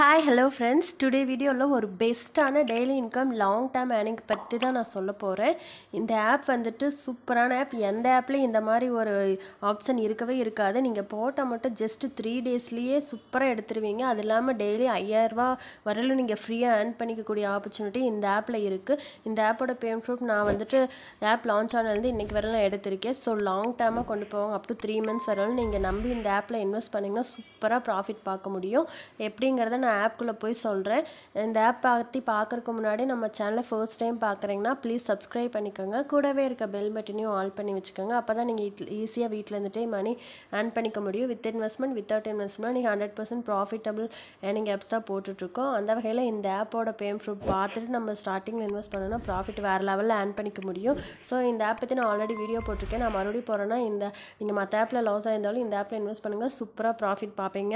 hi hello friends today வீடியோவில் ஒரு பெஸ்ட்டான daily income long term earning பற்றி தான் நான் சொல்ல போகிறேன் இந்த ஆப் வந்துட்டு சூப்பரான ஆப் எந்த ஆப்லேயும் இந்த மாதிரி ஒரு ஆப்ஷன் இருக்கவே இருக்காது நீங்கள் போட்டால் மட்டும் ஜஸ்ட்டு த்ரீ டேஸ்லேயே சூப்பராக எடுத்துருவீங்க அது இல்லாமல் டெய்லி ஐயாயிரரூபா வரலும் நீங்கள் ஃப்ரீயாக ஏர்ன் பண்ணிக்கக்கூடிய ஆப்பர்ச்சுனிட்டி இந்த ஆப்பில் இருக்குது இந்த ஆப்போட பேமெண்ட் ப்ரூஃப் நான் வந்துட்டு ஆப் லான்ச் ஆனது இன்றைக்கி வரலாம் எடுத்திருக்கேன் ஸோ லாங் டேர்மாக கொண்டு போவாங்க அப் டு த்ரீ மந்த்ஸ் வரலாம் நீங்கள் நம்பி இந்த ஆப்பில் இன்வெஸ்ட் பண்ணிங்கன்னா சூப்பராக ப்ராஃபிட் பார்க்க முடியும் எப்படிங்கிறத நான் நான் ஆப்குள்ளே போய் சொல்கிறேன் இந்த ஆப் பற்றி பார்க்குறக்கு முன்னாடி நம்ம சேனலை ஃபர்ஸ்ட் டைம் பார்க்குறீங்கன்னா ப்ளீஸ் சப்ஸ்கிரைப் பண்ணிக்கோங்க கூடவே இருக்க பெல் பட்டனையும் ஆல் பண்ணி வச்சுக்கோங்க அப்போ தான் நீங்கள் ஈஸியாக வீட்டில் இருந்துகிட்டே மணி ஏர்ன் பண்ணிக்க முடியும் வித் இன்வெஸ்ட்மெண்ட் வித்தவுட் இன்வெஸ்ட்மெண்ட் நீங்கள் hundred percent profitable earning apps தான் போட்டுட்ருக்கோம் அந்த வகையில் இந்த ஆப்போட பேம் ப்ரூஃப் பார்த்துட்டு நம்ம ஸ்டார்டிங்கில் இன்வெஸ்ட் பண்ணோன்னா ப்ராஃபிட் வேறு லெவலில் ஏர்ன் பண்ணிக்க முடியும் ஸோ இந்த ஆப் பற்றி நான் ஆல்ரெடி வீடியோ போட்டிருக்கேன் நான் மறுபடியும் போகிறேன்னா இந்த நீங்கள் மற்ற ஆப்பில் லாஸ் ஆயிருந்தாலும் இந்த ஆப்பில் இன்வெஸ்ட் பண்ணுங்கள் சூப்பராக ப்ராஃபிட் பார்ப்பீங்க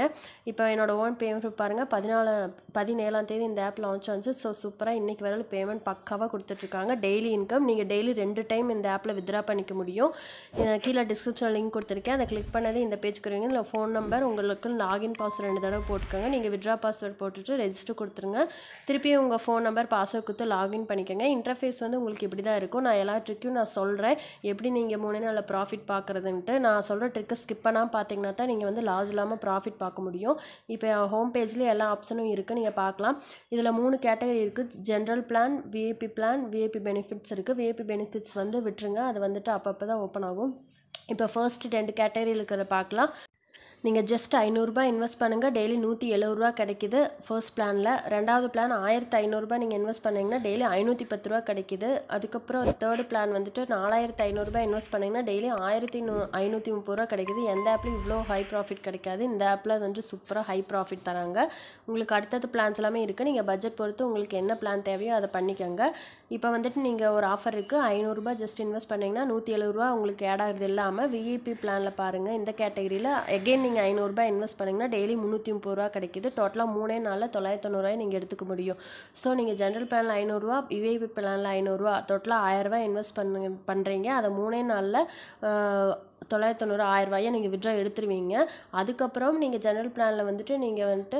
இப்போ என்னோடய ஓன் பேமெண்ட் பாருங்கள் பதி பதினாலு பதினேழாம் தேதி இந்த ஆப் லான்ச் ஆச்சு ஸோ சூப்பராக இன்றைக்கி வரையிலும் பேமெண்ட் பக்காவாக கொடுத்துட்ருக்காங்க டெய்லி இன்கம் நீங்கள் டெய்லி ரெண்டு டைம் இந்த ஆப்பில் வித்ரா பண்ணிக்க முடியும் கீழே டிஸ்கிரிப்ஷனில் லிங்க் கொடுத்துருக்கேன் அதை கிளிக் பண்ணதே இந்த பேஜ் வருவீங்க இல்லை ஃபோன் நம்பர் உங்களுக்கு லாகின் பாஸ்வேர்டு ரெண்டு தடவை போட்டுக்கோங்க நீங்கள் வித்ரா பாஸ்வேர்டு போட்டுட்டு ரெஜிஸ்டர் கொடுத்துருங்க திருப்பியும் உங்கள் ஃபோன் நம்பர் பாஸ்வேர்டு கொடுத்து லாகின் பண்ணிக்கோங்க இன்டர்ஃபேஸ் வந்து உங்களுக்கு இப்படி தான் இருக்கும் நான் எல்லா ட்ரிக்கும் நான் சொல்கிறேன் எப்படி நீங்கள் மூணு நாளில் ப்ராஃபிட் பார்க்குறதுன்ட்டு நான் சொல்கிற ட்ரிக்கை ஸ்கிப் பண்ணால் பார்த்தீங்கன்னா தான் நீங்கள் வந்து லாஸ் இல்லாமல் ப்ராஃபிட் பார்க்க முடியும் இப்போ ஹோம் பேஜ்லேயே எல்லாம் ஆப்ஷனும் இருக்குது நீங்கள் பார்க்கலாம் இதில் மூணு கேட்டகரி இருக்குது general plan VIP plan VIP benefits இருக்குது விஏபி பெனிஃபிட்ஸ் வந்து விட்டுருங்க அது வந்துட்டு அப்பப்போ தான் ஓப்பன் ஆகும் இப்போ ஃபர்ஸ்ட் ரெண்டு கேட்டகரியில் இருக்கிறத பார்க்கலாம் நீங்கள் ஜஸ்ட் ஐநூறுரூபா இன்வெஸ்ட் பண்ணுங்கள் டெய்லி நூற்றி எழுபதுரூவா கிடைக்குது ஃபர்ஸ்ட் பிளானில் ரெண்டாவது பிளான் ஆயிரத்து ஐநூறுரூபா நீங்கள் இன்வெஸ்ட் பண்ணிங்கன்னா டெய்லி ஐநூற்றி பத்து ரூபா கிடைக்குது அதுக்கப்புறம் தேர்டு பிளான் வந்துட்டு நாலாயிரத்து ஐநூறுரூபா இன்வெஸ்ட் பண்ணிங்கன்னா டெய்லி ஆயிரத்தி நூ ஐநூற்றி முப்பது ரூபா கிடைக்குது எந்த ஆப்லையும் இவ்வளோ ஹை ப்ராஃபிட் கிடைக்காது இந்த ஆப்பில் வந்து சூப்பராக ஹை ப்ராஃபிட் தராங்க உங்களுக்கு அடுத்தது பிளான்ஸ் எல்லாமே இருக்குது நீங்கள் பட்ஜெட் பொறுத்து உங்களுக்கு என்ன பிளான் தேவையோ அதை பண்ணிக்கோங்க இப்போ வந்துட்டு நீங்கள் ஒரு ஆஃபர் இருக்குது ஐநூறுரூபா ஜஸ்ட் இன்வெஸ்ட் பண்ணிங்கன்னா நூற்றி எழுபது ரூபா உங்களுக்கு ஆட் ஆகிறது இல்லாமல் விஐபி பிளானில் பாருங்கள் இந்த கேட்டகரியில் எகெயின் நீங்கள் நீங்கள் ஐநூறுரூபா இன்வெஸ்ட் பண்ணிங்கன்னா டெய்லி முந்நூற்றி முப்பது ரூபா கிடைக்கிது டோட்டலாக மூணே நாளில் தொள்ளாயிரத்தி தொண்ணூறுவாய் நீங்கள் எடுத்துக்க முடியும் ஸோ நீங்கள் ஜென்ரல் பிளானில் ஐநூறுரூவா விஐபி பிளானில் ஐநூறுரூவா டோட்டலாக ஆயிரரூவா இன்வெஸ்ட் பண்ணுங்க பண்ணுறீங்க அதை மூணே நாளில் தொள்ளாயிரத்தி தொண்ணூறு ரூபாயை நீங்கள் விட்ரா எடுத்துருவீங்க அதுக்கப்புறம் நீங்கள் ஜென்ரல் பிளானில் வந்துட்டு நீங்கள் வந்துட்டு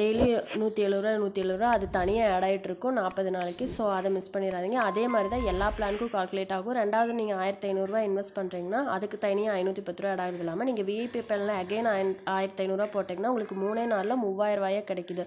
டெய்லி நூற்றி எழுபது ரூபா நூற்றி எழுபது ரூபா அது தனியாக ஆட் ஆகிட்ருக்கும் நாற்பது நாளைக்கு ஸோ அதை மிஸ் பண்ணிடாதீங்க அதே மாதிரி தான் எல்லா பிளானுக்கும் கால்குலேட் ஆகும் ரெண்டாவது நீங்கள் ஆயிரத்தி ஐநூறுரூவா இன்வெஸ்ட் பண்ணுறீங்கன்னா அதுக்கு தனியாக ஐநூற்றி பத்து ரூபா ஆடாகிறது இல்லாமல் நீங்கள் விஐபி பிளானில் அகைன் ஆய ஆயிரத்தி ஐநூறுரூவா போட்டிங்கன்னா உங்களுக்கு மூணே நாளில் மூவாயிரரூவாயே கிடைக்குது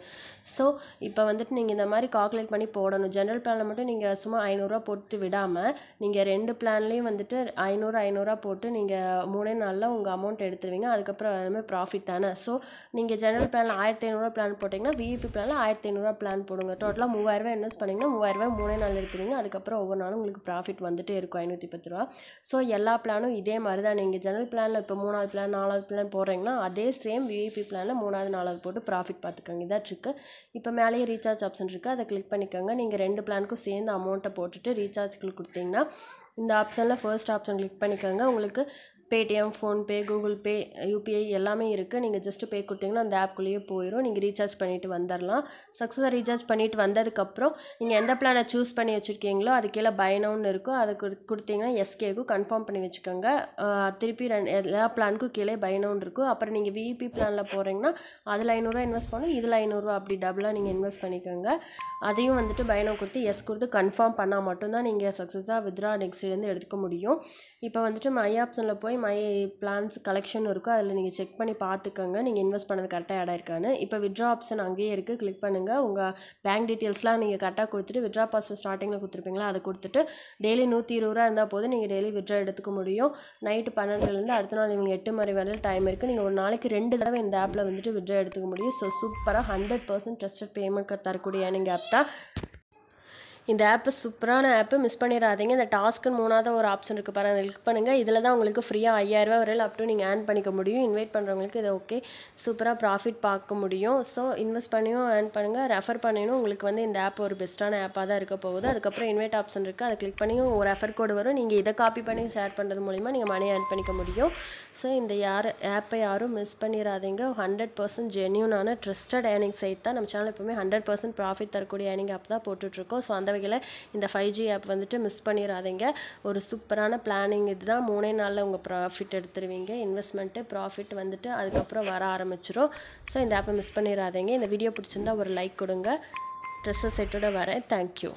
ஸோ இப்போ வந்துட்டு நீங்கள் இந்த மாதிரி கால்குலேட் பண்ணி போடணும் ஜென்ரல் பிளானில் மட்டும் நீங்கள் சும்மா ஐநூறுரூவா போட்டு விடாமல் நீங்கள் ரெண்டு பிளான்லேயும் வந்துட்டு ஐநூறு ஐநூறுரூவா போட்டு நீங்கள் நீங்கள் மூணே நாளில் உங்கள் அமௌண்ட் எடுத்துருவீங்க அதுக்கப்புறம் எல்லாமே ப்ராஃபிட் தானே ஸோ நீங்கள் ஜென்ரல் பிளானில் ஆயிரத்தி ஐநூறுரூவா பிளான் போட்டிங்கன்னா விஇபி பிளானில் ஆயிரத்தி ஐநூறுரூவா பிளான் போடுங்க டோட்டலாக மூவாயிரூவா இன்வெஸ்ட் பண்ணிங்கன்னா மூவாயிரரூவா மூணே நாள் எடுத்துருவீங்க அதுக்கப்புறம் ஒவ்வொரு நாளும் உங்களுக்கு ப்ராஃபிட் வந்துட்டே இருக்கும் ஐநூற்றி பத்து ரூபா ஸோ எல்லா பிளானும் இதே மாதிரி தான் நீங்கள் ஜென்ரல் பிளானில் இப்போ மூணாவது பிளான் நாலாவது பிளான் போடுறீங்கன்னா அதே சேம் விஇபி பிளானில் மூணாவது நாலாவது போட்டு ப்ராஃபிட் பார்த்துக்கோங்க இதாக ட்ரிக்கு இப்போ மேலேயே ரீசார்ஜ் ஆப்ஷன் இருக்குது அதை கிளிக் பண்ணிக்கோங்க நீங்கள் ரெண்டு பிளானுக்கும் சேர்ந்து அமௌண்ட்டை போட்டுட்டு ரீசார்ஜ் கொடுத்தீங்கன்னா இந்த ஆப்ஷனில் ஃபர்ஸ்ட் ஆப்ஷன் கிளிக் பண்ணிக்கோங்க உங்களுக்கு Paytm PhonePe Google Pay UPI எல்லாமே இருக்குது நீங்கள் ஜஸ்ட்டு பே கொடுத்தீங்கன்னா அந்த ஆப்குள்ளேயே போயிடும் நீங்கள் ரீசார்ஜ் பண்ணிவிட்டு வந்துடலாம் சக்ஸஸாக ரீசார்ஜ் பண்ணிவிட்டு வந்ததுக்கப்புறம் நீங்கள் எந்த பிளானை சூஸ் பண்ணி வச்சுருக்கீங்களோ அது கீழே பயணம்னு இருக்கும் அதை கொடுத்தீங்கன்னா எஸ்கேக்கும் கன்ஃபார்ம் பண்ணி வச்சுக்கோங்க திருப்பி ரெண்டு எல்லா பிளானுக்கும் கீழே பயணம்னு இருக்கும் அப்புறம் நீங்கள் விஇபி பிளானில் போகிறீங்கன்னா அதில் ஐநூறுரூவா இன்வெஸ்ட் பண்ணணும் இதில் ஐநூறுரூவா அப்படி டபுளாக நீங்கள் இன்வெஸ்ட் பண்ணிக்கோங்க அதையும் வந்துட்டு பயணம் கொடுத்து எஸ் கொடுத்து கன்ஃபார்ம் பண்ணால் மட்டும்தான் நீங்கள் சக்ஸஸாக வித்ரா நெக்ஸ்ட்லேருந்து எடுத்துக்க முடியும் இப்போ வந்துட்டு மை ஆப்ஷனில் போய் மை பிளான்ஸ் கலெக்ஷன் இருக்கோ அதில் நீங்கள் செக் பண்ணி பார்த்துக்கோங்க நீங்கள் இன்வெஸ்ட் பண்ணது கரெக்டாக இடம் இருக்கான்னு இப்போ விட்ரா ஆப்ஷன் அங்கேயே இருக்குது கிளிக் பண்ணுங்கள் உங்கள் பேங்க் டீட்டெயில்ஸ்லாம் நீங்கள் கரெக்டாக கொடுத்துட்டு விட்ரா பாஸ்வேர்ட் ஸ்டார்டிங்கில் கொடுத்துருப்பீங்களா அதை கொடுத்துட்டு டெய்லி நூற்றி இருபது ரூபா இருந்தால் போதும் நீங்கள் டெய்லி விட்ரா எடுத்துக்க முடியும் நைட்டு பன்னெண்டுலேருந்து அடுத்த நாள் இவங்க எட்டு மணி வரையில் டைம் இருக்குது நீங்கள் ஒரு நாளைக்கு ரெண்டு தடவை இந்த ஆப்பில் வந்துட்டு விட்ரா எடுத்துக்க முடியும் ஸோ சூப்பராக ஹண்ட்ரட் பர்சன்ட் ட்ரஸ்டட் பேமெண்ட் தரக்கூடிய நீங்கள் ஆப் தான் இந்த ஆப்பு சூப்பரான ஆப்பு மிஸ் பண்ணிடாதீங்க இந்த டாஸ்க்குன்னு மூணாவது ஒரு ஆப்ஷன் இருக்குது பாருங்கள் அதை கிளிக் பண்ணுங்கள் இதில் தான் உங்களுக்கு ஃப்ரீயாக ஐயாயிரரூவா வரையில் அப் டு நீங்கள் ஏர்ன் பண்ணிக்க முடியும் இன்வைட் பண்ணுறவங்களுக்கு இதை ஓகே சூப்பராக ப்ராஃபிட் பார்க்க முடியும் ஸோ இன்வெஸ்ட் பண்ணியும் ஏர்ன் பண்ணுங்கள் ரெஃபர் பண்ணியும் உங்களுக்கு வந்து இந்த ஆப் ஒரு பெஸ்ட்டான ஆப்பாக தான் இருக்க போகுது அதுக்கப்புறம் இன்வைட் ஆப்ஷன் இருக்குது அதை கிளிக் பண்ணி ஒரு ரெஃபர் கோடு வரும் நீங்கள் இதை காப்பி பண்ணி ஷேர் பண்ணுறது மூலிமா நீங்கள் மணி ஏர்ன் பண்ணிக்க முடியும் ஸோ இந்த யார் ஆப்பை யாரும் மிஸ் பண்ணிடாதீங்க ஹண்ட்ரட் பர்சன்ட் ஜென்யூனான ட்ரஸ்டட் ஏர்னிங் சைட் தான் நம்ம சேனல் எப்போவுமே ஹண்ட்ரட் பர்சன்ட் ப்ராஃபிட் தரக்கூடிய ஏர்னிங் ஆப் தான் போட்டுட்ருக்கோம் ஸோ அந்த வகையில் இந்த ஃபைவ் ஜி ஆப் வந்துட்டு மிஸ் பண்ணிடாதீங்க ஒரு சூப்பரான பிளானிங் இதுதான் மூணே நாளில் உங்கள் ப்ராஃபிட் எடுத்துருவீங்க இன்வெஸ்ட்மெண்ட்டு ப்ராஃபிட் வந்துட்டு அதுக்கப்புறம் வர ஆரம்பிச்சிடும் ஸோ இந்த ஆப்பை மிஸ் பண்ணிடாதீங்க இந்த வீடியோ பிடிச்சிருந்தா ஒரு லைக் கொடுங்க ட்ரெஸ்ஸை செட்டோட வரேன் தேங்க்யூ